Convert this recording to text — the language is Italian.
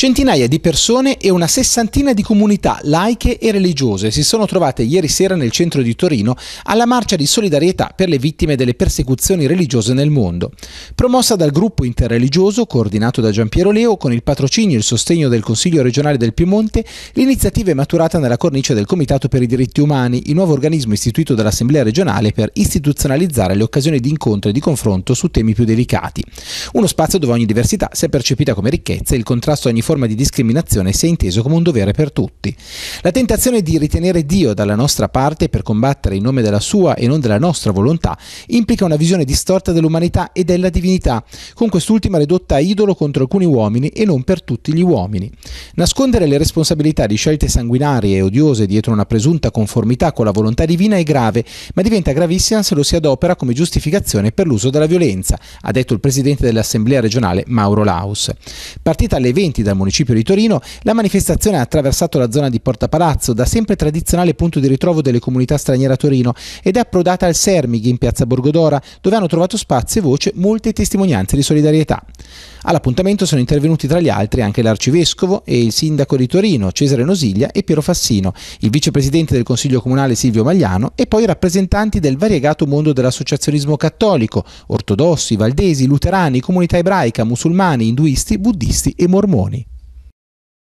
Centinaia di persone e una sessantina di comunità laiche e religiose si sono trovate ieri sera nel centro di Torino alla marcia di solidarietà per le vittime delle persecuzioni religiose nel mondo. Promossa dal gruppo interreligioso coordinato da Giampiero Leo con il patrocinio e il sostegno del Consiglio regionale del Piemonte, l'iniziativa è maturata nella cornice del Comitato per i diritti umani, il nuovo organismo istituito dall'Assemblea regionale per istituzionalizzare le occasioni di incontro e di confronto su temi più delicati. Uno spazio dove ogni diversità sia percepita come ricchezza e il contrasto a ogni forma di discriminazione sia inteso come un dovere per tutti. La tentazione di ritenere Dio dalla nostra parte per combattere in nome della sua e non della nostra volontà implica una visione distorta dell'umanità e della divinità, con quest'ultima ridotta a idolo contro alcuni uomini e non per tutti gli uomini. Nascondere le responsabilità di scelte sanguinarie e odiose dietro una presunta conformità con la volontà divina è grave, ma diventa gravissima se lo si adopera come giustificazione per l'uso della violenza, ha detto il presidente dell'Assemblea regionale Mauro Laus. Partita alle 20 dal municipio di Torino, la manifestazione ha attraversato la zona di Porta Palazzo, da sempre tradizionale punto di ritrovo delle comunità straniere a Torino, ed è approdata al Sermighi in piazza Borgodora, dove hanno trovato spazio e voce molte testimonianze di solidarietà. All'appuntamento sono intervenuti tra gli altri anche l'arcivescovo e il sindaco di Torino, Cesare Nosiglia e Piero Fassino, il vicepresidente del Consiglio Comunale Silvio Magliano e poi rappresentanti del variegato mondo dell'associazionismo cattolico, ortodossi, valdesi, luterani, comunità ebraica, musulmani, induisti, buddisti e mormoni.